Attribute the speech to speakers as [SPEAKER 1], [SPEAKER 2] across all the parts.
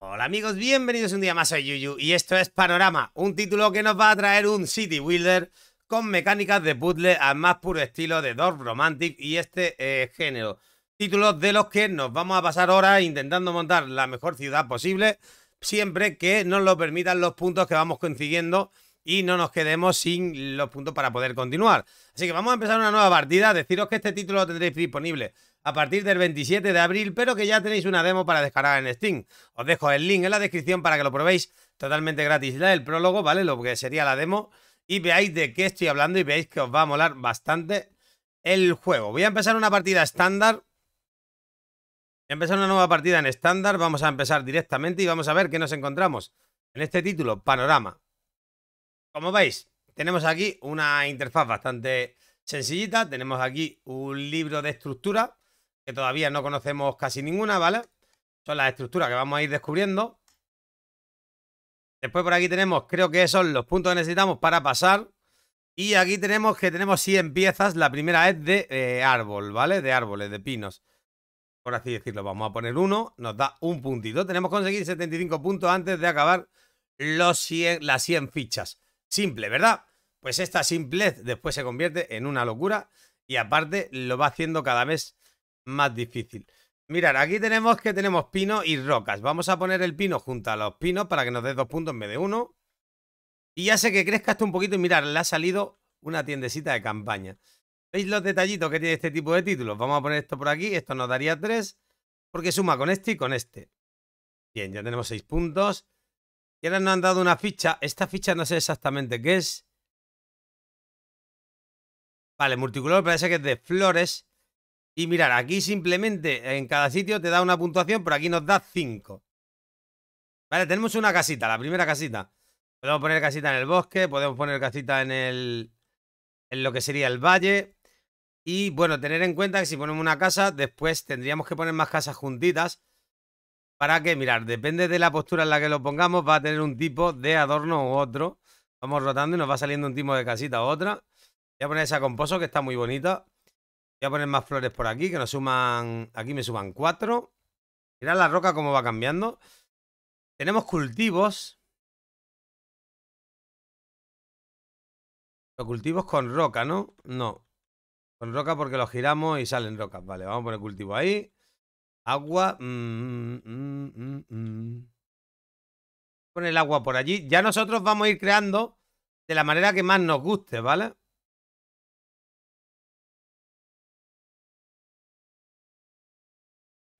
[SPEAKER 1] Hola amigos, bienvenidos un día más a Yuyu y esto es Panorama, un título que nos va a traer un City Builder con mecánicas de puzzle al más puro estilo de Dorf Romantic y este eh, género. Títulos de los que nos vamos a pasar horas intentando montar la mejor ciudad posible, siempre que nos lo permitan los puntos que vamos consiguiendo y no nos quedemos sin los puntos para poder continuar. Así que vamos a empezar una nueva partida. Deciros que este título lo tendréis disponible a partir del 27 de abril, pero que ya tenéis una demo para descargar en Steam. Os dejo el link en la descripción para que lo probéis totalmente gratis. La el prólogo, ¿vale? Lo que sería la demo. Y veáis de qué estoy hablando y veáis que os va a molar bastante el juego. Voy a empezar una partida estándar. Voy a empezar una nueva partida en estándar. Vamos a empezar directamente y vamos a ver qué nos encontramos en este título, Panorama como veis, tenemos aquí una interfaz bastante sencillita. Tenemos aquí un libro de estructura que todavía no conocemos casi ninguna, ¿vale? Son las estructuras que vamos a ir descubriendo. Después por aquí tenemos, creo que son los puntos que necesitamos para pasar. Y aquí tenemos que tenemos 100 piezas. La primera es de eh, árbol, ¿vale? De árboles, de pinos. Por así decirlo, vamos a poner uno. Nos da un puntito. Tenemos que conseguir 75 puntos antes de acabar los las 100 fichas. Simple, ¿verdad? Pues esta simplez después se convierte en una locura y aparte lo va haciendo cada vez más difícil. Mirad, aquí tenemos que tenemos pino y rocas. Vamos a poner el pino junto a los pinos para que nos dé dos puntos en vez de uno. Y ya sé que crezca esto un poquito y mirad, le ha salido una tiendecita de campaña. ¿Veis los detallitos que tiene este tipo de títulos? Vamos a poner esto por aquí, esto nos daría tres, porque suma con este y con este. Bien, ya tenemos seis puntos. Y ahora nos han dado una ficha. Esta ficha no sé exactamente qué es. Vale, multicolor parece que es de flores. Y mirar, aquí simplemente en cada sitio te da una puntuación, Por aquí nos da 5. Vale, tenemos una casita, la primera casita. Podemos poner casita en el bosque, podemos poner casita en el... En lo que sería el valle. Y bueno, tener en cuenta que si ponemos una casa, después tendríamos que poner más casas juntitas para qué, mirar, depende de la postura en la que lo pongamos, va a tener un tipo de adorno u otro. Vamos rotando y nos va saliendo un tipo de casita u otra. Voy a poner esa composo que está muy bonita. Voy a poner más flores por aquí, que nos suman... Aquí me suman cuatro. Mirad la roca cómo va cambiando. Tenemos cultivos. Los cultivos con roca, ¿no? No. Con roca porque los giramos y salen rocas. Vale, vamos a poner cultivo ahí. Agua. Mm, mm, mm, Pon el agua por allí. Ya nosotros vamos a ir creando de la manera que más nos guste, ¿vale?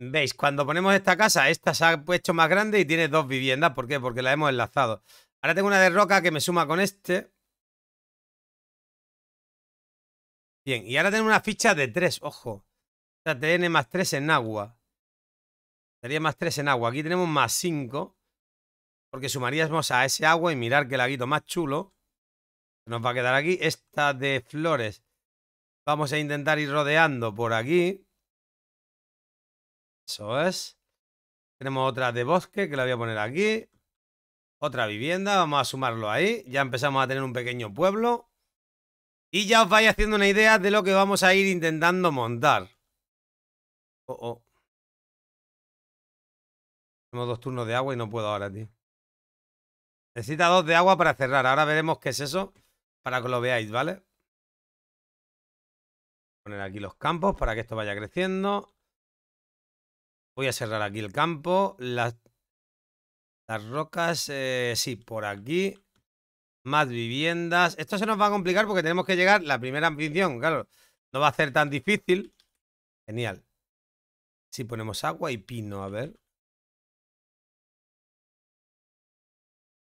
[SPEAKER 1] ¿Veis? Cuando ponemos esta casa, esta se ha puesto más grande y tiene dos viviendas. ¿Por qué? Porque la hemos enlazado. Ahora tengo una de roca que me suma con este. Bien, y ahora tengo una ficha de 3, ojo. O sea, TN más 3 en agua. Sería más tres en agua. Aquí tenemos más 5. Porque sumaríamos a ese agua y mirar que laguito más chulo nos va a quedar aquí. Esta de flores. Vamos a intentar ir rodeando por aquí. Eso es. Tenemos otra de bosque que la voy a poner aquí. Otra vivienda, vamos a sumarlo ahí. Ya empezamos a tener un pequeño pueblo. Y ya os vais haciendo una idea de lo que vamos a ir intentando montar. Oh, oh. Tenemos dos turnos de agua y no puedo ahora, tío. Necesita dos de agua para cerrar. Ahora veremos qué es eso para que lo veáis, ¿vale? Poner aquí los campos para que esto vaya creciendo. Voy a cerrar aquí el campo. Las, rocas, eh, sí, por aquí. Más viviendas. Esto se nos va a complicar porque tenemos que llegar la primera ambición. Claro, no va a ser tan difícil. Genial. Si ponemos agua y pino, a ver.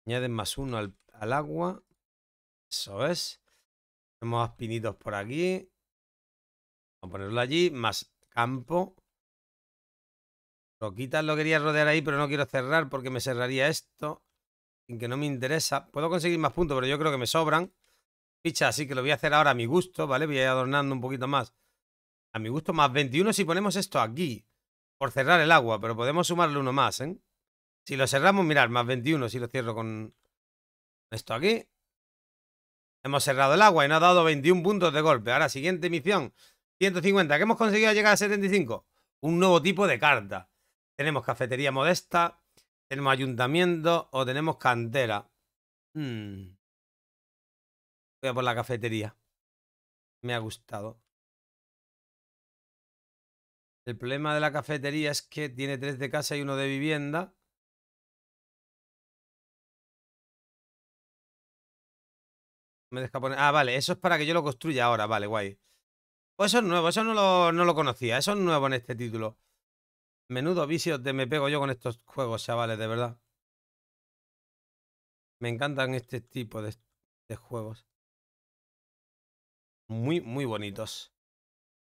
[SPEAKER 1] Añaden más uno al, agua. Eso es. Tenemos pinitos por aquí. Vamos a ponerlo allí. Más campo. Lo quitas, lo quería rodear ahí, pero no quiero cerrar porque me cerraría esto. Sin que no me interesa. Puedo conseguir más puntos, pero yo creo que me sobran. Ficha, así que lo voy a hacer ahora a mi gusto, ¿vale? Voy a ir adornando un poquito más. A mi gusto, más 21 si ponemos esto aquí. Por cerrar el agua, pero podemos sumarle uno más, ¿eh? Si lo cerramos, mirad, más 21 si lo cierro con esto aquí. Hemos cerrado el agua y nos ha dado 21 puntos de golpe. Ahora, siguiente misión. 150, ¿Qué hemos conseguido llegar a 75. Un nuevo tipo de carta. Tenemos cafetería modesta, tenemos ayuntamiento o tenemos cantera. Hmm. Voy a por la cafetería. Me ha gustado. El problema de la cafetería es que tiene tres de casa y
[SPEAKER 2] uno de vivienda.
[SPEAKER 1] Me Ah, vale, eso es para que yo lo construya ahora, vale, guay. Pues eso es nuevo, eso no lo, no lo conocía, eso es nuevo en este título. Menudo vicio de me pego yo con estos juegos, chavales, de verdad. Me encantan este tipo de, juegos. Muy, muy bonitos.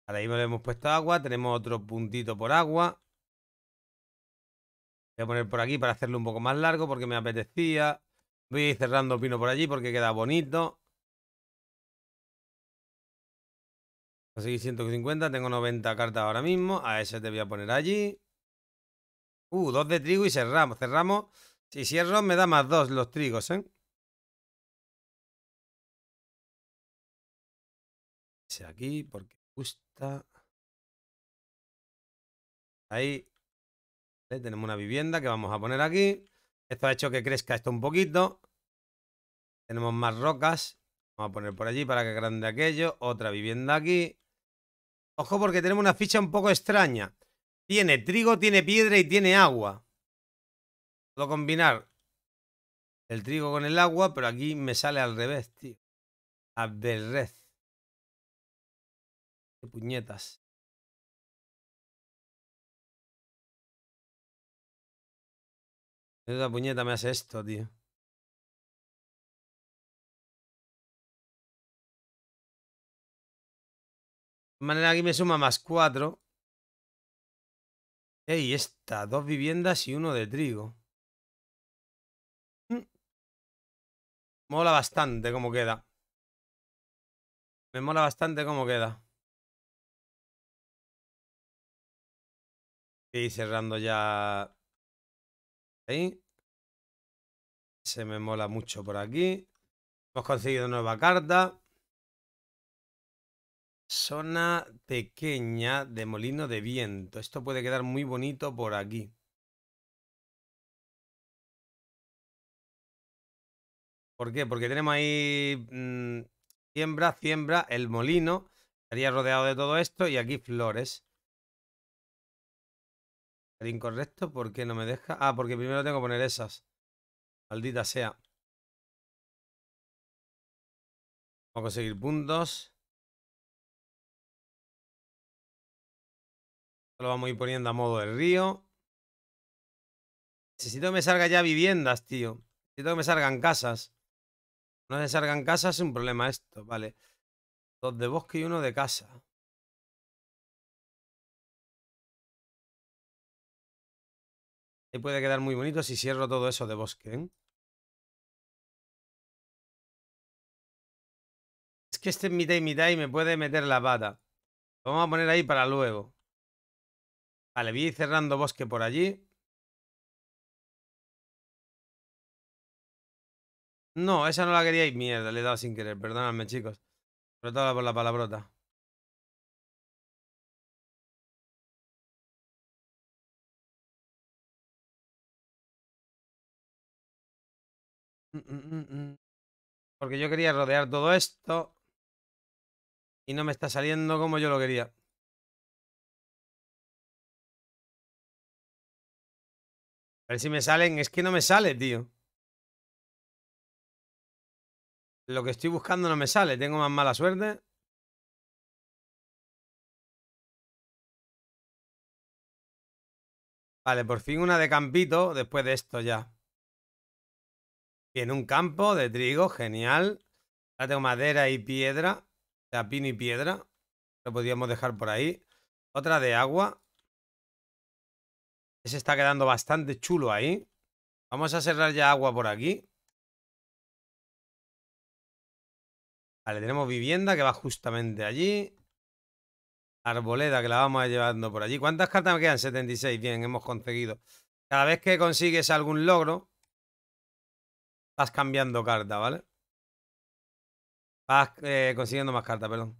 [SPEAKER 1] Ahora ahí lo hemos puesto agua, tenemos otro puntito por agua. Voy a poner por aquí para hacerlo un poco más largo porque me apetecía. Voy a ir cerrando pino por allí porque queda bonito. Conseguí 150, tengo 90 cartas ahora mismo. A ese te voy a poner allí. Uh, dos de trigo y cerramos. Cerramos. Si cierro, me da más dos los trigos, ¿eh? Ese aquí, porque gusta. Ahí. Tenemos una vivienda que vamos a poner aquí. Esto ha hecho que crezca esto un poquito. Tenemos más rocas. Vamos a poner por allí para que grande aquello. Otra vivienda aquí. Ojo porque tenemos una ficha un poco extraña. Tiene trigo, tiene piedra y tiene agua. Puedo combinar el trigo con el agua, pero aquí me sale al revés, tío. Al Qué
[SPEAKER 2] puñetas. Esa puñeta me hace esto, tío.
[SPEAKER 1] manera aquí me suma más cuatro. Y esta, dos viviendas y uno de trigo. Mm. Mola bastante como queda. Me mola bastante como queda.
[SPEAKER 2] Y cerrando ya.
[SPEAKER 1] Ahí. Se me mola mucho por aquí. Hemos conseguido nueva carta. Zona pequeña de molino de viento. Esto puede quedar muy bonito por aquí. ¿Por qué? Porque tenemos ahí mm, siembra, siembra, el molino. Estaría rodeado de todo esto y aquí flores. ¿El incorrecto? ¿Por qué no me deja? Ah, porque primero tengo que poner esas. Maldita sea.
[SPEAKER 2] Vamos a conseguir puntos.
[SPEAKER 1] Lo vamos a ir poniendo a modo de río. Necesito que me salga ya viviendas, tío. Necesito que me salgan casas. No se salgan casas es un problema esto, vale. Dos de bosque y uno de casa. Ahí puede quedar muy bonito si cierro todo eso de bosque, ¿eh? Es que este es mitad y mitad y me puede meter la pata. Lo vamos a poner ahí para luego. Vale, vi cerrando bosque por allí.
[SPEAKER 2] No, esa no la quería ir. mierda, le he dado sin querer, perdóname chicos. Brotada por la palabrota. Mm, mm, mm, Porque yo quería rodear todo esto. Y no me está saliendo como yo lo quería. A ver si me salen. Es que no me sale, tío. Lo que estoy buscando no me sale. Tengo más mala suerte. Vale, por fin una
[SPEAKER 1] de campito después de esto ya. Tiene un campo de trigo, genial. Ahora tengo madera y piedra. O pino y piedra. Lo podríamos dejar por ahí. Otra de agua. Ese está quedando bastante chulo ahí. Vamos a cerrar ya agua por aquí. Vale, tenemos vivienda que va justamente allí. Arboleda que la vamos a ir llevando por allí. ¿Cuántas cartas me quedan? 76. Bien, hemos conseguido. Cada vez que consigues algún logro, vas cambiando carta, ¿vale? Vas eh, consiguiendo más cartas, perdón.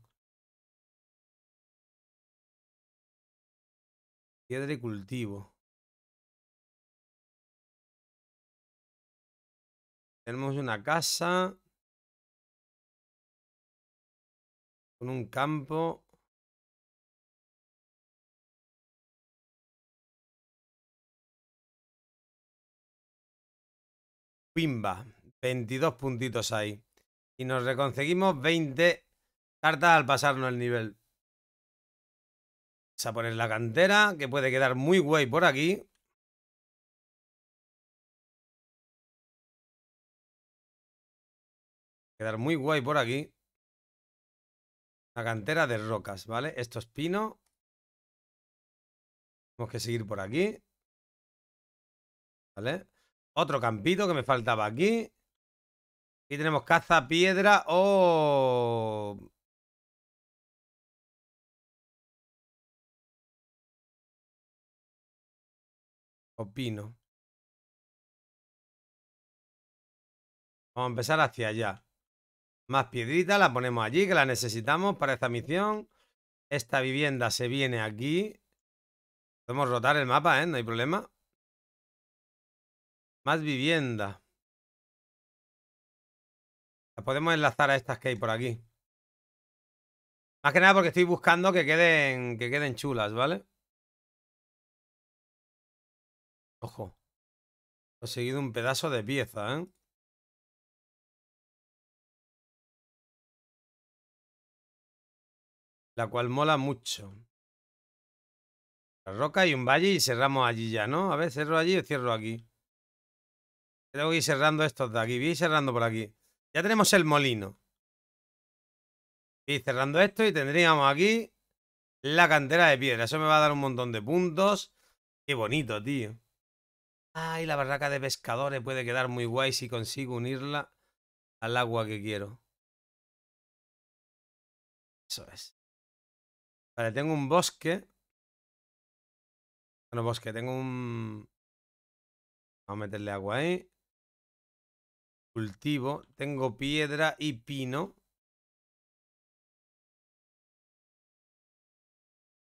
[SPEAKER 2] Piedra y cultivo. Tenemos una casa. Con un campo.
[SPEAKER 1] Pimba. 22 puntitos ahí. Y nos reconseguimos 20 cartas al pasarnos el nivel. Vamos a poner la cantera, que puede quedar muy guay por aquí. Quedar muy guay por aquí. La cantera de rocas, ¿vale? Esto es pino. Tenemos que seguir por aquí. ¿Vale? Otro campito que me faltaba aquí. Aquí tenemos caza, piedra o... O pino Vamos a empezar hacia allá. Más piedrita, la ponemos allí, que la necesitamos para esta misión. Esta vivienda se viene aquí. Podemos rotar el mapa, ¿eh? No hay problema. Más vivienda. La podemos enlazar a estas que hay por aquí. Más que nada porque estoy buscando que queden, que queden chulas, ¿vale?
[SPEAKER 2] Ojo. He conseguido un pedazo de pieza, ¿eh? la cual mola
[SPEAKER 1] mucho. La roca y un valle y cerramos allí ya, ¿no? A ver, cerro allí o cierro aquí. Tengo que ir cerrando estos de aquí. Voy a ir cerrando por aquí. Ya tenemos el molino. Voy cerrando esto y tendríamos aquí la cantera de piedra. Eso me va a dar un montón de puntos. Qué bonito, tío. Ay, la barraca de pescadores puede quedar muy guay si consigo unirla al agua que quiero. Eso es. Vale, tengo un bosque. Bueno, bosque, tengo un... Vamos a meterle agua ahí. Cultivo. Tengo
[SPEAKER 2] piedra y pino.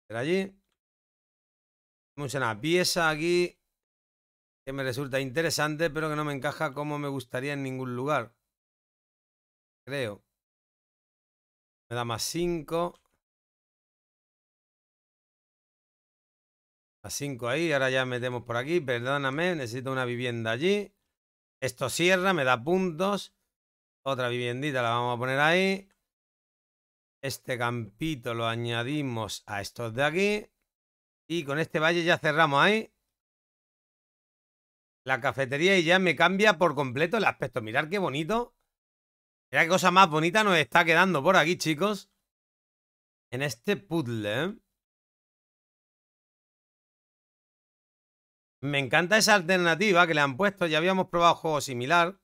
[SPEAKER 1] allí. Tenemos una pieza aquí que me resulta interesante, pero que no me encaja como me gustaría en ningún lugar. Creo. Me da más 5. A cinco ahí, ahora ya metemos por aquí. Perdóname, necesito una vivienda allí. Esto cierra, me da puntos. Otra viviendita la vamos a poner ahí. Este campito lo añadimos a estos de aquí. Y con este valle ya cerramos ahí. La cafetería y ya me cambia por completo el aspecto. Mirad qué bonito. Mirad qué cosa más bonita nos está quedando por aquí, chicos. En este
[SPEAKER 2] puzzle, ¿eh? Me encanta
[SPEAKER 1] esa alternativa que le han puesto. Ya habíamos probado juego similar.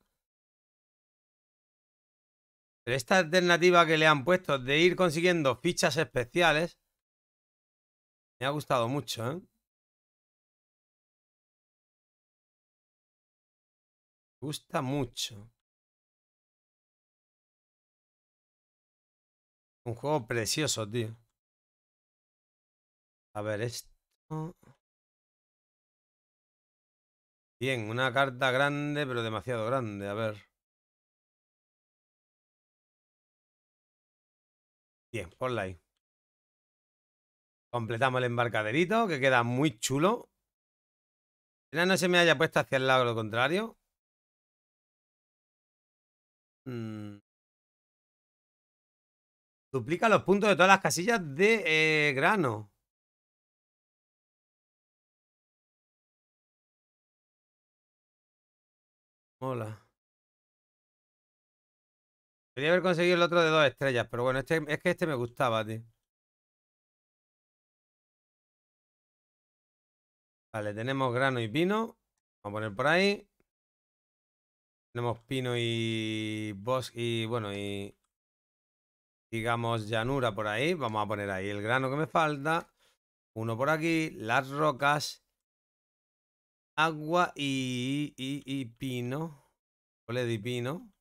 [SPEAKER 1] Pero esta alternativa que le han puesto de ir consiguiendo fichas especiales me ha gustado mucho, ¿eh? Me
[SPEAKER 2] gusta mucho. Un juego precioso, tío. A ver, esto... Bien, una carta grande, pero demasiado grande. A ver. Bien, ponla ahí.
[SPEAKER 1] Completamos el embarcaderito, que queda muy chulo. no se me haya puesto hacia el lado lo contrario.
[SPEAKER 2] Mm. Duplica los puntos de todas las casillas de eh, grano. Hola
[SPEAKER 1] Podría haber conseguido el otro de dos estrellas, pero bueno, este, es que este me gustaba, tío. Vale, tenemos grano y pino. Vamos a poner por ahí. Tenemos pino y bosque y, bueno, y digamos llanura por ahí. Vamos a poner ahí el grano que me falta. Uno por aquí, las rocas agua y, y, y pino. Ole de pino.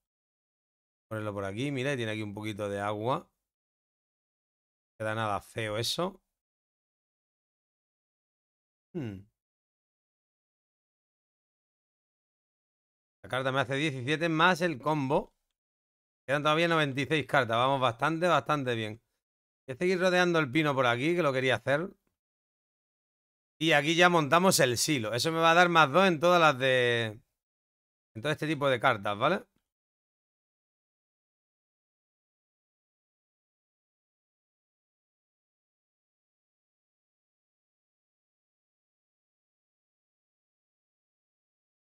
[SPEAKER 1] Ponerlo por aquí, mira, tiene aquí un poquito de agua. Queda nada feo
[SPEAKER 2] eso. Hmm.
[SPEAKER 1] La carta me hace 17 más el combo. Quedan todavía 96 cartas. Vamos bastante, bastante bien. Voy a seguir rodeando el pino por aquí, que lo quería hacer. Y aquí ya montamos el silo. Eso me va a dar más dos en todas las de... En todo este tipo de cartas, ¿vale?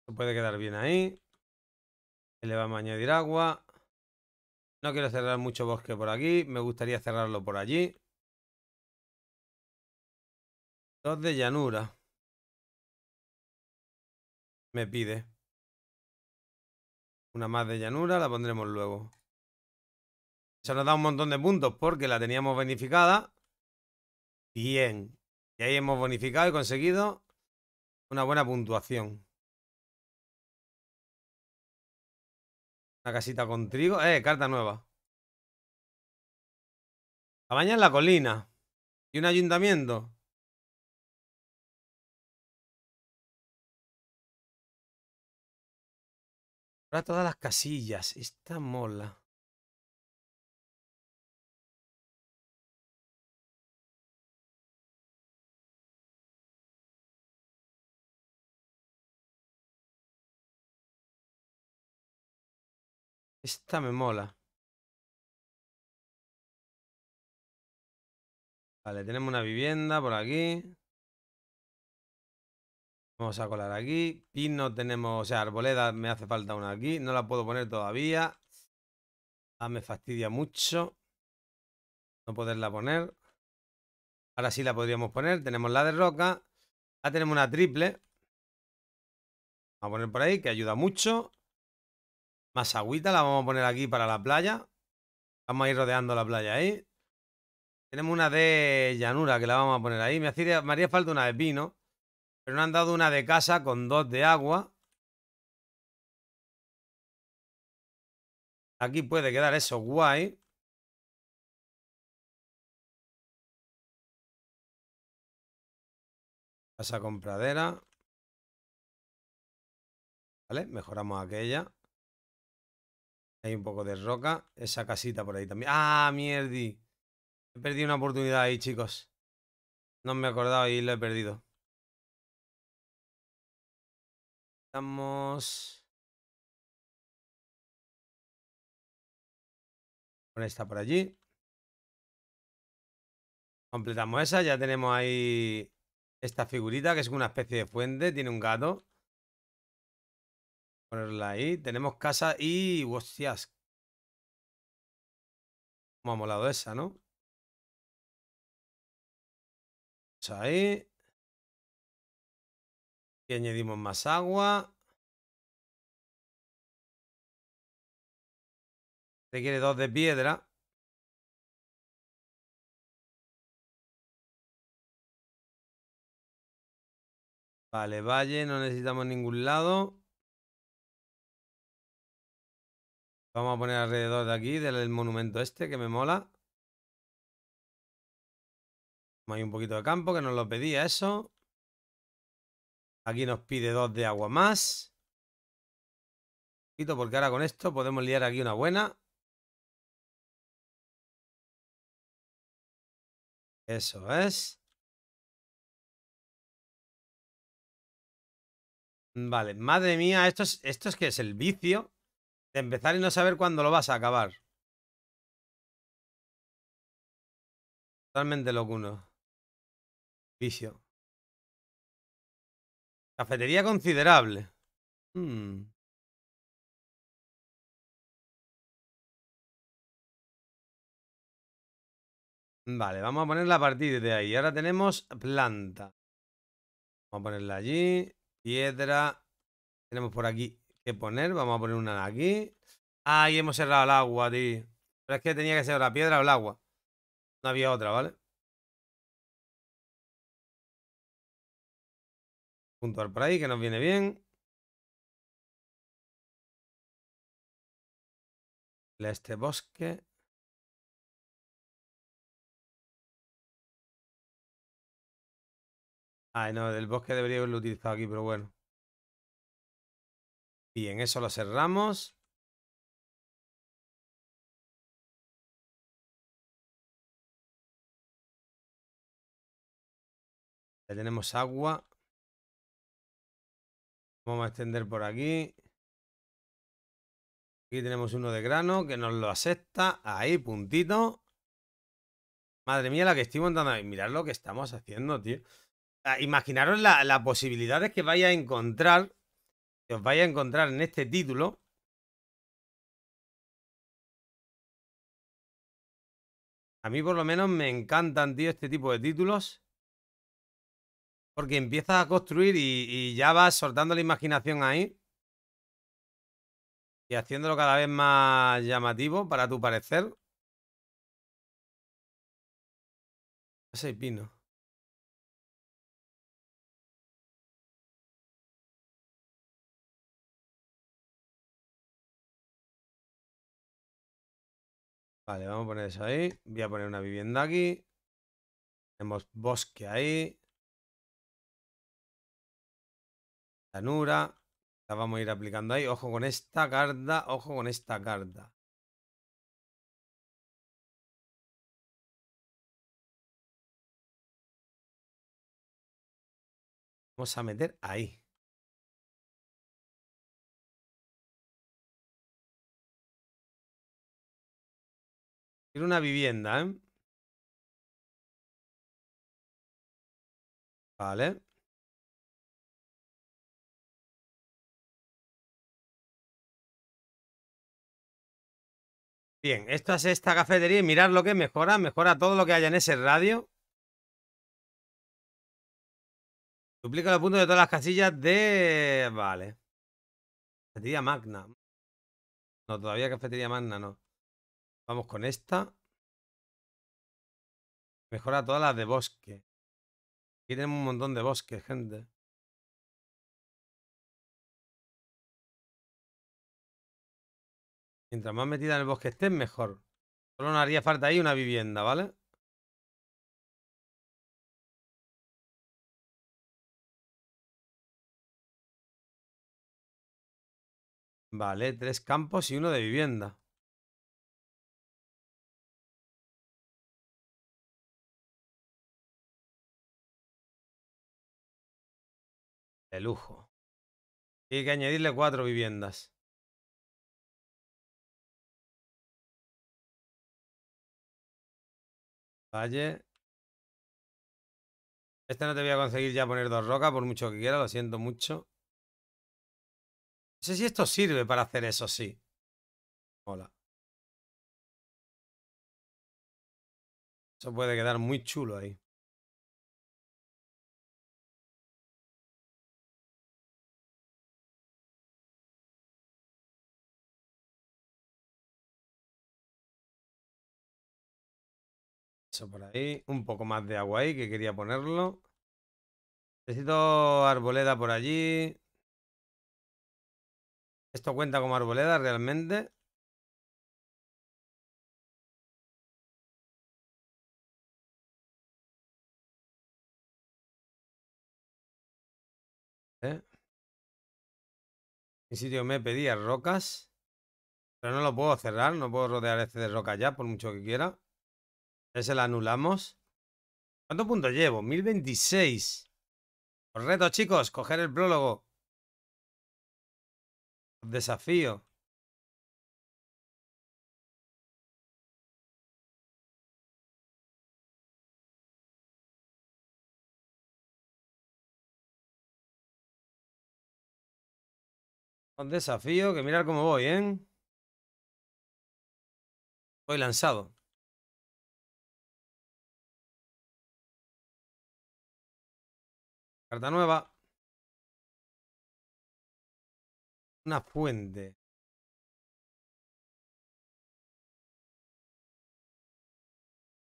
[SPEAKER 1] Esto puede quedar bien ahí. Le vamos a añadir agua. No quiero cerrar mucho bosque por aquí. Me gustaría cerrarlo por allí.
[SPEAKER 2] Dos de llanura.
[SPEAKER 1] Me pide. Una más de llanura, la pondremos luego. Se nos da un montón de puntos porque la teníamos bonificada. Bien. Y ahí hemos bonificado y conseguido una buena puntuación.
[SPEAKER 2] Una casita con trigo. Eh, carta nueva. Cabaña en la colina. Y un ayuntamiento. Ahora todas las casillas. Esta mola. Esta me mola.
[SPEAKER 1] Vale, tenemos una vivienda por aquí. Vamos a colar aquí. pino no tenemos, o sea, arboleda me hace falta una aquí. No la puedo poner todavía. Ah, me fastidia mucho no poderla poner. Ahora sí la podríamos poner. Tenemos la de roca. Ya ah, tenemos una triple. Vamos a poner por ahí, que ayuda mucho. Más agüita la vamos a poner aquí para la playa. Vamos a ir rodeando la playa ahí. Tenemos una de llanura que la vamos a poner ahí. Me me haría falta una de pino. Pero no han dado una de casa con dos de agua.
[SPEAKER 2] Aquí puede quedar eso guay. Casa compradera.
[SPEAKER 1] ¿Vale? Mejoramos aquella. Hay un poco de roca. Esa casita por ahí también. ¡Ah, mierdi! He perdido una oportunidad ahí, chicos. No me he acordado y lo he perdido.
[SPEAKER 2] Estamos
[SPEAKER 1] con esta por allí. Completamos esa, ya tenemos ahí esta figurita que es una especie de fuente, tiene un gato. Ponerla ahí, tenemos casa y... ¡Hostias!
[SPEAKER 2] Cómo ha molado esa, ¿no? Vamos pues ahí añadimos más agua. Se quiere dos de piedra. Vale, valle, no necesitamos ningún lado. Vamos a poner
[SPEAKER 1] alrededor de aquí, del monumento este, que me mola. Hay un poquito de campo, que nos lo pedía eso. Aquí nos pide dos de agua más. Quito porque ahora con esto podemos liar aquí una buena. Eso es. Vale, madre mía, esto es, esto es que es el vicio de empezar y no saber cuándo lo vas a acabar. Totalmente locuno.
[SPEAKER 2] Vicio. Cafetería considerable. Hmm.
[SPEAKER 1] Vale, vamos a ponerla a partir de ahí. Ahora tenemos planta. Vamos a ponerla allí. Piedra. Tenemos por aquí que poner. Vamos a poner una aquí. Ahí hemos cerrado el agua, tío. Pero es que tenía que ser la piedra o el agua. No había otra, ¿vale?
[SPEAKER 2] puntuar por ahí, que nos viene bien. Este bosque. Ay, no, del bosque debería haberlo utilizado aquí, pero bueno. Bien, eso lo cerramos. Ya tenemos agua.
[SPEAKER 1] Vamos a extender por aquí. Aquí tenemos uno de grano que nos lo acepta. Ahí, puntito. Madre mía, la que estoy montando ahí. Mirad lo que estamos haciendo, tío. Ah, imaginaros las posibilidades que vaya a encontrar. Que os vaya a encontrar en este título. A mí por lo menos me encantan, tío, este tipo de títulos. Porque empiezas a construir y, ya vas soltando la imaginación ahí. Y haciéndolo cada vez más llamativo para tu parecer. Ese
[SPEAKER 2] pino. Vale, vamos a poner eso ahí. Voy a poner una vivienda aquí.
[SPEAKER 1] Tenemos bosque ahí. Tanura. La vamos a ir aplicando ahí. Ojo con esta carta. Ojo con esta carta.
[SPEAKER 2] Vamos a meter ahí. Quiero una vivienda, ¿eh? Vale.
[SPEAKER 1] Bien, esto es esta cafetería y mirad lo que mejora, mejora todo lo que haya en ese radio. Duplica los puntos de todas las casillas de... Vale. Cafetería magna. No, todavía cafetería magna no. Vamos con esta. Mejora todas las de
[SPEAKER 2] bosque. Aquí tenemos un montón de bosque, gente. Mientras más metida en el bosque estés, mejor. Solo nos haría falta ahí una vivienda, ¿vale? Vale, tres campos y uno de vivienda. De lujo. Tiene que añadirle cuatro viviendas. Valle.
[SPEAKER 1] Este no te voy a conseguir ya poner dos rocas, por mucho que quiera, lo siento mucho. No sé si esto sirve para hacer eso, sí. Hola.
[SPEAKER 2] Eso puede quedar muy chulo ahí.
[SPEAKER 1] por ahí. Un poco más de agua ahí, que quería ponerlo. Necesito arboleda por allí. ¿Esto cuenta como arboleda realmente? ¿Eh? Mi sitio me pedía rocas. Pero no lo puedo cerrar, no puedo rodear este de roca ya, por mucho que quiera. ¿Ese la anulamos? ¿Cuántos puntos llevo? 1026. Correcto, chicos, coger el prólogo. desafío.
[SPEAKER 2] Un desafío, que mirar cómo voy, ¿eh? Voy lanzado. Carta nueva. Una fuente.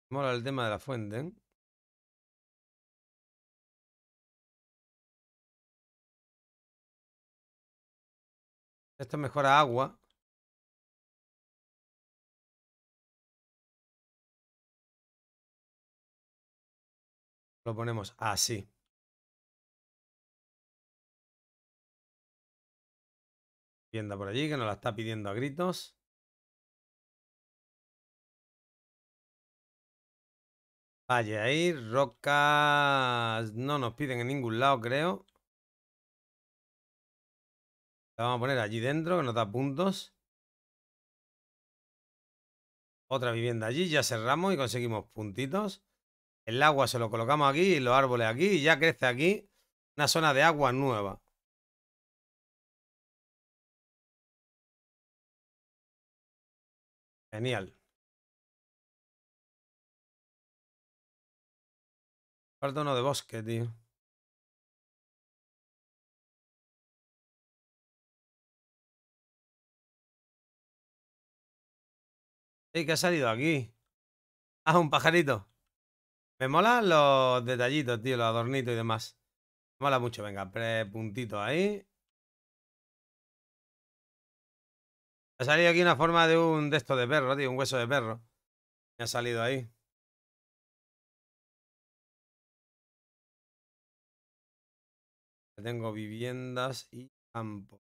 [SPEAKER 2] Mola el tema de la fuente. Esto mejora agua. Lo ponemos así. por allí que nos la está pidiendo a gritos. vaya ahí,
[SPEAKER 1] rocas no nos piden en ningún lado, creo. La vamos a poner allí dentro, que nos da puntos. Otra vivienda allí, ya cerramos y conseguimos puntitos. El agua se lo colocamos aquí, los árboles aquí, y ya crece aquí una zona de agua nueva.
[SPEAKER 2] Genial. Falta uno de bosque, tío.
[SPEAKER 1] Ey, ¿qué ha salido aquí? Ah, un pajarito. Me molan los detallitos, tío, los adornitos y demás. Me mola mucho. Venga, pre puntito ahí. Ha salido aquí una forma de un de estos
[SPEAKER 2] de perro, tío, un hueso de perro. Me ha salido ahí. Tengo viviendas y campo.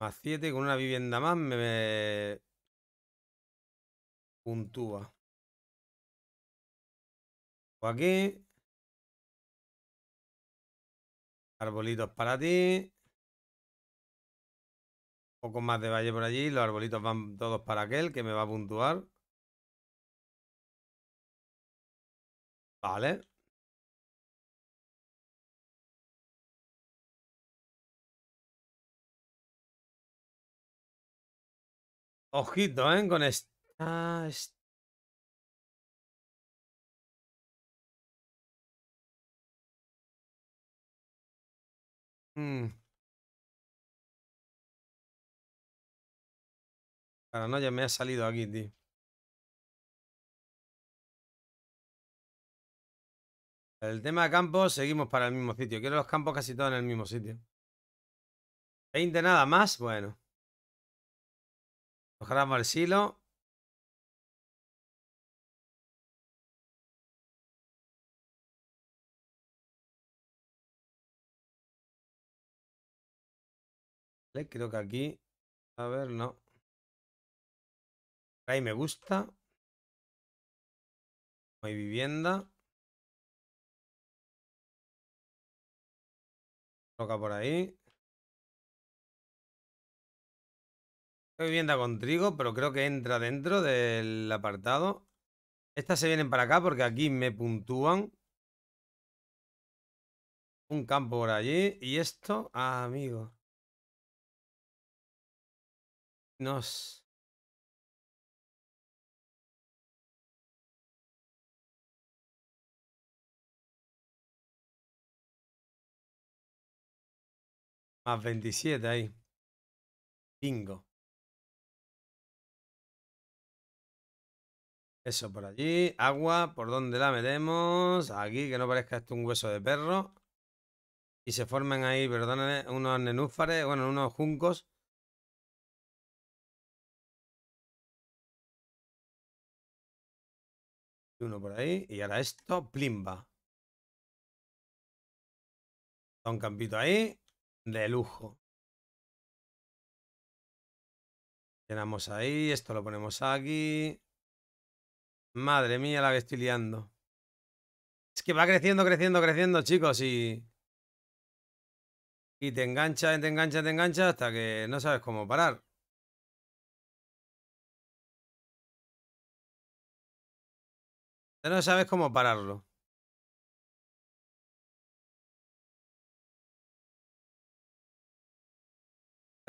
[SPEAKER 2] Más siete. con una vivienda más me, puntúa. aquí.
[SPEAKER 1] Arbolitos para ti poco más de valle por allí. Los arbolitos van todos para aquel que me va a puntuar.
[SPEAKER 2] Vale. Ojito, ¿eh? Con esta... Ah, mm. Ya me ha salido aquí, tío.
[SPEAKER 1] El tema de campos, seguimos para el mismo sitio. Quiero los campos casi todos en el mismo sitio. 20 nada más, bueno. Mejoramos el silo.
[SPEAKER 2] Creo que aquí... A ver, no. Ahí me gusta. hay vivienda. Toca por ahí.
[SPEAKER 1] Hay vivienda con trigo, pero creo que entra dentro del apartado. Estas se vienen para acá porque aquí me puntúan. Un campo por allí. Y esto, ah, amigo.
[SPEAKER 2] Nos... Más 27 ahí.
[SPEAKER 1] 5. Eso por allí. Agua, ¿por dónde la metemos? Aquí, que no parezca esto un hueso de perro. Y se formen ahí, perdón, unos nenúfares, bueno, unos juncos.
[SPEAKER 2] Uno por ahí. Y ahora esto, plimba.
[SPEAKER 1] un campito ahí de lujo. Llenamos ahí, esto lo ponemos aquí. Madre mía, la que estoy liando. Es que va creciendo, creciendo, creciendo, chicos, y... Y te engancha, te engancha, te engancha hasta que no sabes
[SPEAKER 2] cómo parar. No sabes cómo pararlo.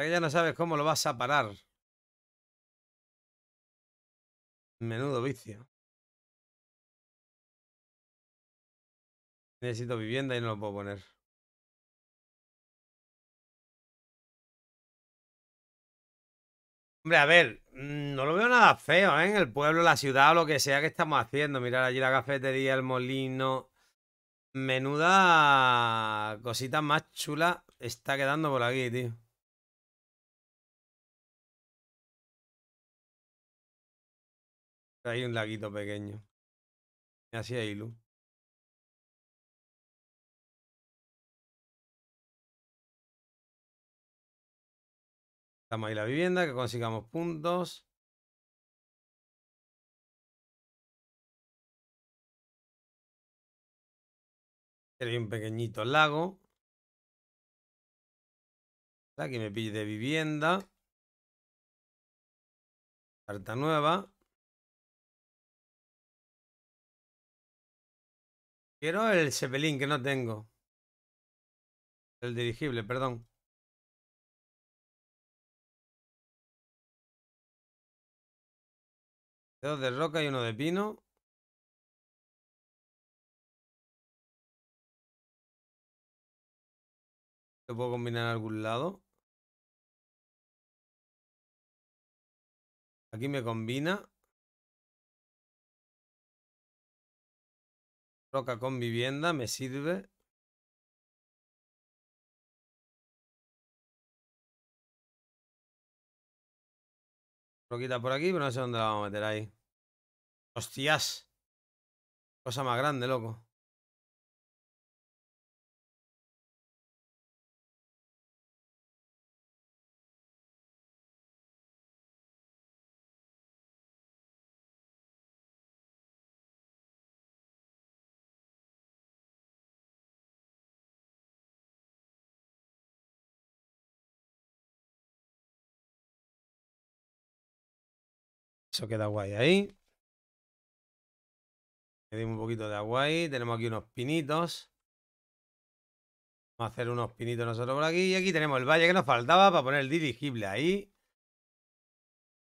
[SPEAKER 2] que ya no sabes cómo lo vas a parar. Menudo vicio. Necesito vivienda y no lo puedo poner.
[SPEAKER 1] Hombre, a ver, mm, no lo veo nada feo, ¿eh? En el pueblo, la ciudad o lo que sea que estamos haciendo. Mirar allí la cafetería, el molino. Menuda cosita más chula está quedando por aquí, tío. Hay un
[SPEAKER 2] laguito pequeño. así hacía ilu. Estamos ahí la vivienda, que consigamos puntos. Hay un pequeñito lago. Aquí me de vivienda. Carta nueva. Quiero el Zeppelin que no tengo. El dirigible, perdón. Dos de roca y uno de pino. Lo puedo combinar en algún lado. Aquí me combina. Roca con vivienda me sirve. Roquita por aquí, pero no sé dónde la vamos a meter ahí. Hostias. Cosa más grande, loco. Eso queda guay ahí.
[SPEAKER 1] Le un poquito de agua ahí. Tenemos aquí unos pinitos. Vamos a hacer unos pinitos nosotros por aquí. Y aquí tenemos el valle que nos faltaba para poner el dirigible ahí.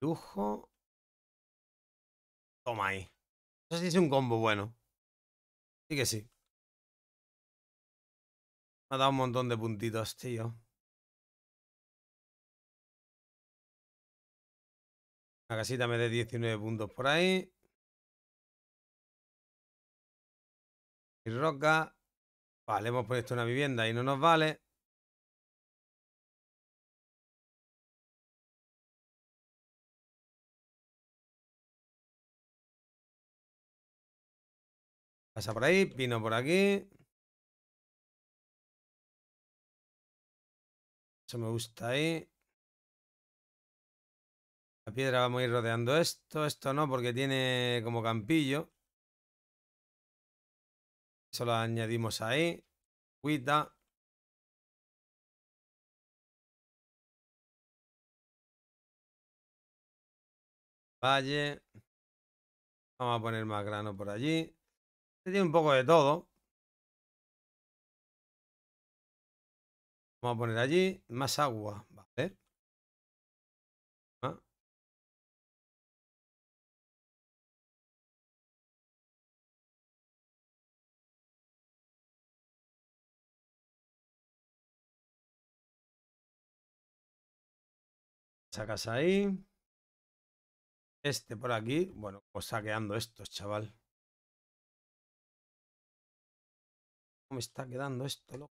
[SPEAKER 1] Lujo. Toma
[SPEAKER 2] ahí. Eso sí es un combo bueno. Sí que sí. Me ha dado un montón de puntitos, tío. La casita me dé 19 puntos por ahí. Y roca. Vale, hemos puesto una vivienda y no nos vale. Pasa por ahí, pino por aquí. Eso me gusta ahí
[SPEAKER 1] piedra vamos a ir rodeando esto, esto no, porque tiene como campillo. Eso lo añadimos ahí.
[SPEAKER 2] Cuita. Valle.
[SPEAKER 1] Vamos a poner más grano por allí. se tiene un poco de todo. Vamos a poner allí más agua, ¿vale?
[SPEAKER 2] casa ahí. Este por aquí. Bueno, pues saqueando estos, chaval. ¿Cómo me está quedando esto, loco?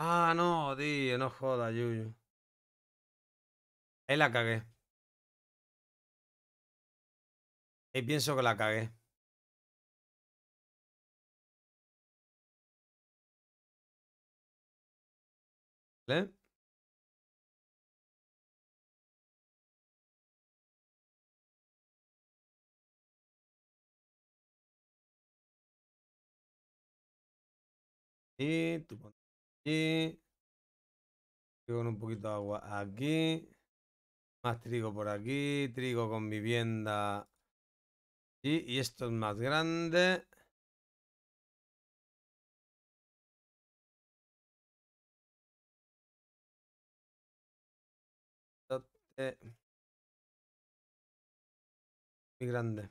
[SPEAKER 2] Ah, no, tío, no joda, Yuyu. Ahí la cagué. Ahí pienso que la cagué. ¿Eh? Y
[SPEAKER 1] Con un poquito de agua aquí. Más trigo por aquí. Trigo con vivienda. y esto es más grande.
[SPEAKER 2] Eh, grande.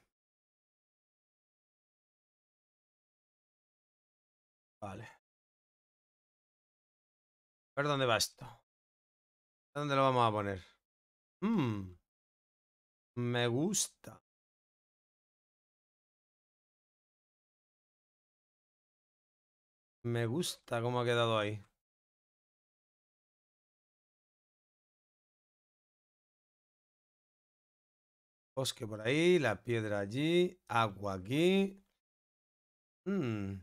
[SPEAKER 2] Vale. A ver dónde va esto. dónde lo vamos a poner? Mmm. Me gusta. Me gusta cómo ha quedado ahí.
[SPEAKER 1] Bosque por ahí, la piedra allí, agua aquí. Mm.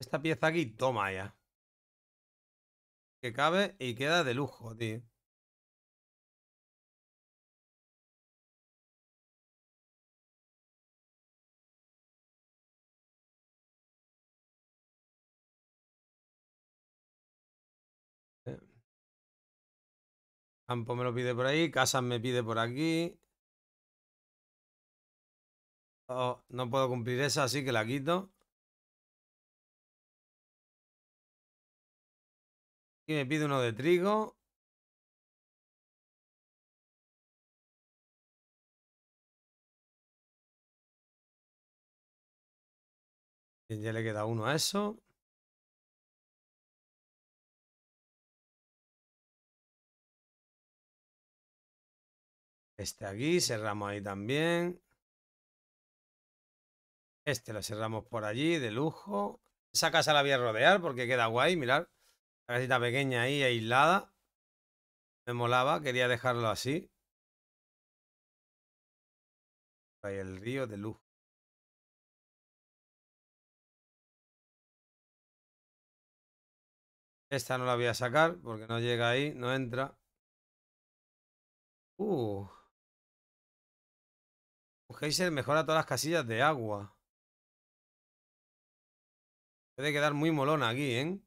[SPEAKER 1] Esta pieza aquí,
[SPEAKER 2] toma ya. Que cabe y queda de lujo, tío.
[SPEAKER 1] Campo me lo pide por ahí, Casas me pide por aquí. Oh, no puedo cumplir esa, así que la quito.
[SPEAKER 2] Y me pide uno de trigo. Ya le queda uno a eso.
[SPEAKER 1] Este aquí, cerramos ahí también. Este lo cerramos por allí, de lujo. Esa casa la voy a rodear porque queda guay, mirar. La casita pequeña ahí, aislada. Me molaba, quería dejarlo así. Ahí el río
[SPEAKER 2] de lujo. Esta no la voy a sacar porque no llega ahí, no entra. Uh. Un pues geyser mejora todas las casillas de agua. Puede quedar muy molón aquí, ¿eh?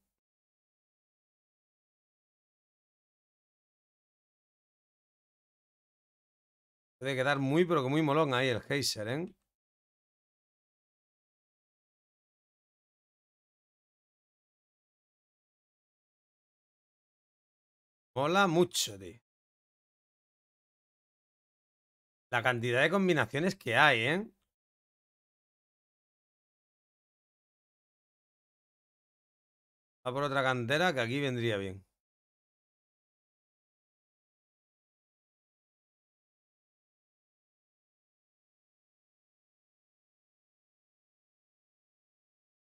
[SPEAKER 2] Puede quedar muy, pero que muy molón ahí el geyser, ¿eh? Mola mucho, tío. La cantidad de combinaciones que hay, ¿eh? Va por otra cantera que aquí vendría bien.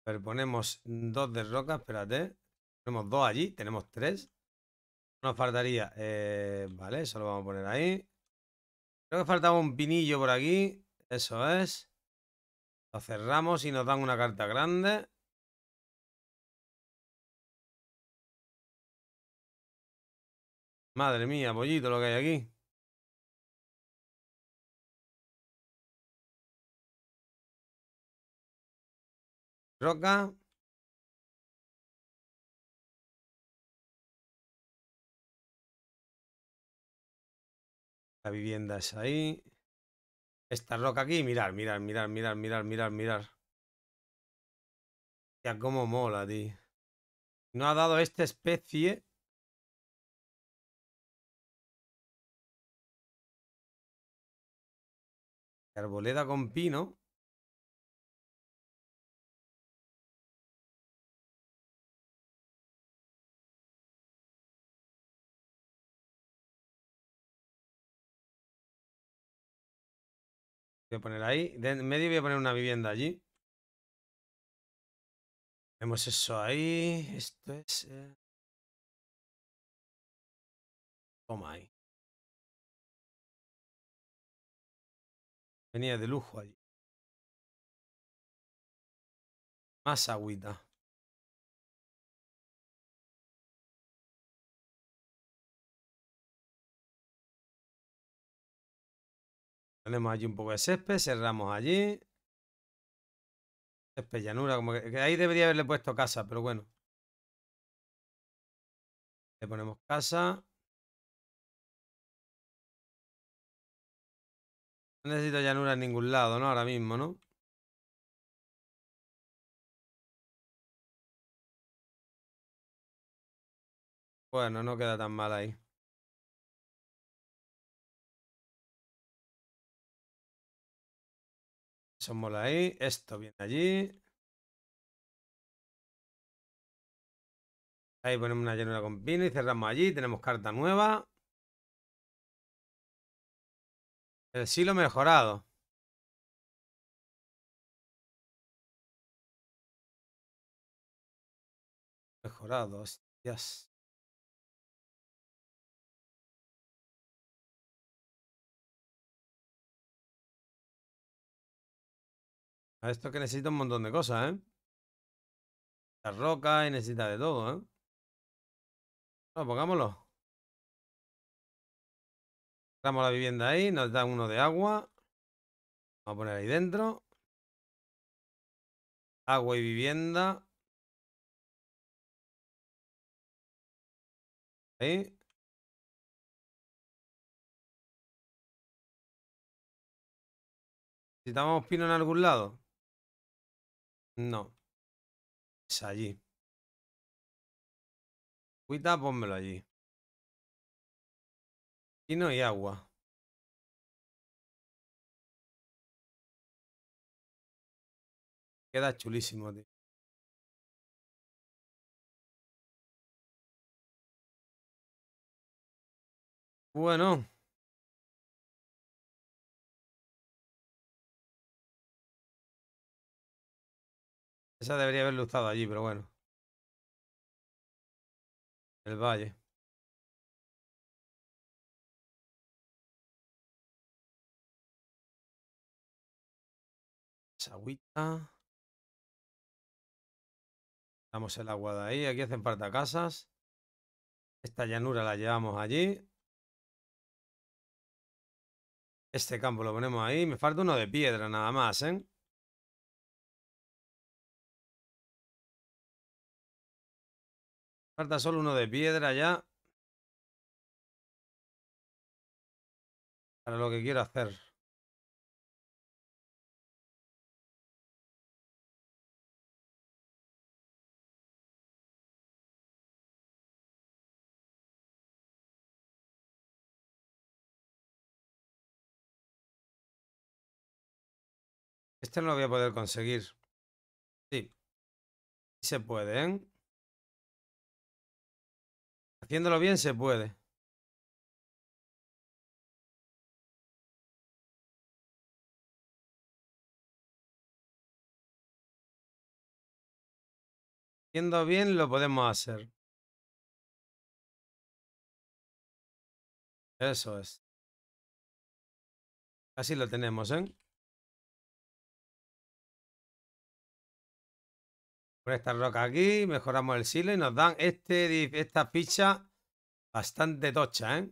[SPEAKER 1] A ponemos dos de roca, espérate. Tenemos dos allí, tenemos tres. Nos faltaría. Eh, vale, eso lo vamos a poner ahí. Creo que faltaba un pinillo por aquí. Eso es. Lo cerramos y nos dan una carta grande.
[SPEAKER 2] Madre mía, pollito lo que hay aquí. Roca.
[SPEAKER 1] La vivienda es ahí. Esta roca aquí, mirar, mirar, mirar, mirar, mirar, mirar, mirar. Ya cómo mola, tío.
[SPEAKER 2] No ha dado esta especie. Arboleda con pino. Voy a poner ahí. en medio voy a poner una vivienda allí. Vemos eso ahí. Esto es... Eh. Toma ahí. Venía de lujo allí. Más agüita.
[SPEAKER 1] Ponemos allí un poco de césped, cerramos allí. Césped llanura, como que, ahí debería haberle puesto casa, pero bueno.
[SPEAKER 2] Le ponemos casa. No necesito llanura en ningún lado, ¿no? Ahora mismo, ¿no? Bueno, no queda tan mal ahí.
[SPEAKER 1] Eso mola ahí. Esto viene allí. Ahí ponemos una llanura con pino y cerramos allí. Tenemos carta nueva.
[SPEAKER 2] El silo mejorado. Mejorado, hostias. A esto que necesita un montón de cosas, ¿eh? La roca y necesita de todo, ¿eh? No, pongámoslo. Damos la vivienda ahí, nos da uno de agua. Vamos a poner ahí dentro. Agua y vivienda. Ahí. Necesitamos pino en algún lado. No. Es allí. Cuidado, pónmelo allí. Y no hay agua. Queda chulísimo, tío. Bueno. Esa debería haber usado allí, pero bueno. El valle.
[SPEAKER 1] Esa agüita. Damos el agua de ahí. Aquí hacen falta casas. Esta llanura la llevamos allí. Este campo lo ponemos ahí. Me falta uno de piedra nada más,
[SPEAKER 2] ¿eh? Falta solo uno de piedra ya. Para lo que quiero hacer. Este no lo voy a poder conseguir. Sí. Se pueden. Haciéndolo bien se puede. Haciendo bien lo podemos hacer. Eso es. Así lo tenemos, ¿eh?
[SPEAKER 1] Con esta roca aquí, mejoramos el silo y nos dan este, esta ficha bastante tocha, ¿eh?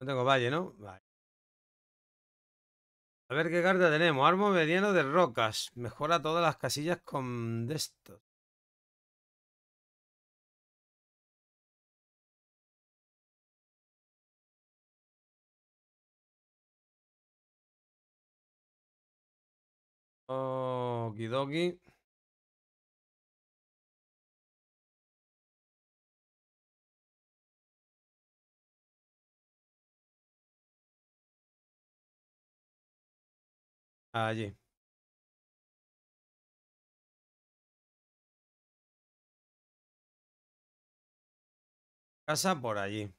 [SPEAKER 2] No tengo valle, ¿no? Vale. A ver qué carta tenemos. Armo mediano de rocas. Mejora todas las casillas con de estos. Okidoki. Allí. Casa por allí.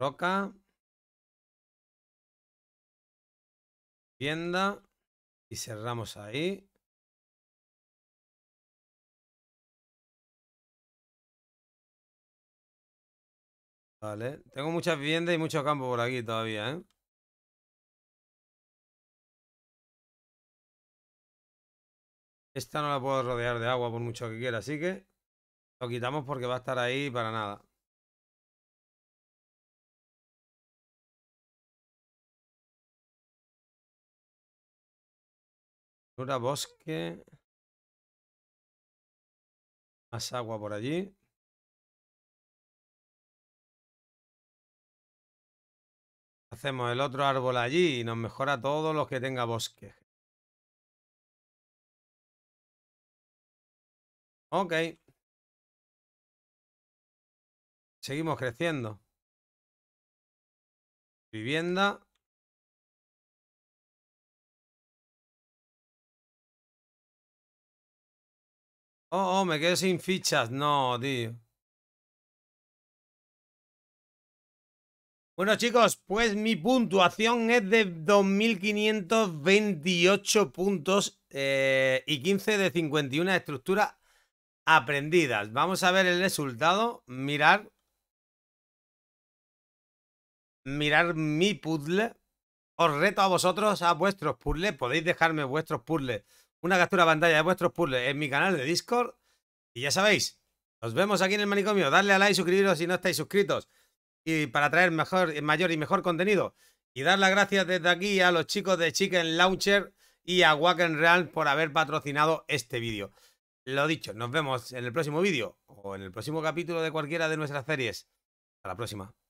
[SPEAKER 2] Roca. Tienda. Y cerramos ahí. Vale. Tengo muchas viviendas y mucho campo por aquí todavía, ¿eh? Esta no la puedo rodear de agua por mucho que quiera, así que lo quitamos porque va a estar ahí para nada. bosque. Más agua por allí. Hacemos el otro árbol allí y nos mejora todo lo que tenga bosque. Ok. Seguimos creciendo. Vivienda. Oh, oh, me quedo sin fichas. No, tío.
[SPEAKER 1] Bueno chicos, pues mi puntuación es de 2.528 puntos eh, y 15 de 51 estructuras aprendidas. Vamos a ver el resultado, mirar, mirar mi puzzle. Os reto a vosotros a vuestros puzzles, podéis dejarme vuestros puzzles una captura pantalla de vuestros puzzles en mi canal de Discord. Y ya sabéis, nos vemos aquí en el manicomio. Darle a like, suscribiros si no estáis suscritos. Y para traer mejor, mayor y mejor contenido. Y dar las gracias desde aquí a los chicos de Chicken Launcher y a Wacken Real por haber patrocinado este vídeo. Lo dicho, nos vemos en el próximo vídeo o en el próximo capítulo de cualquiera de nuestras series. Hasta la próxima.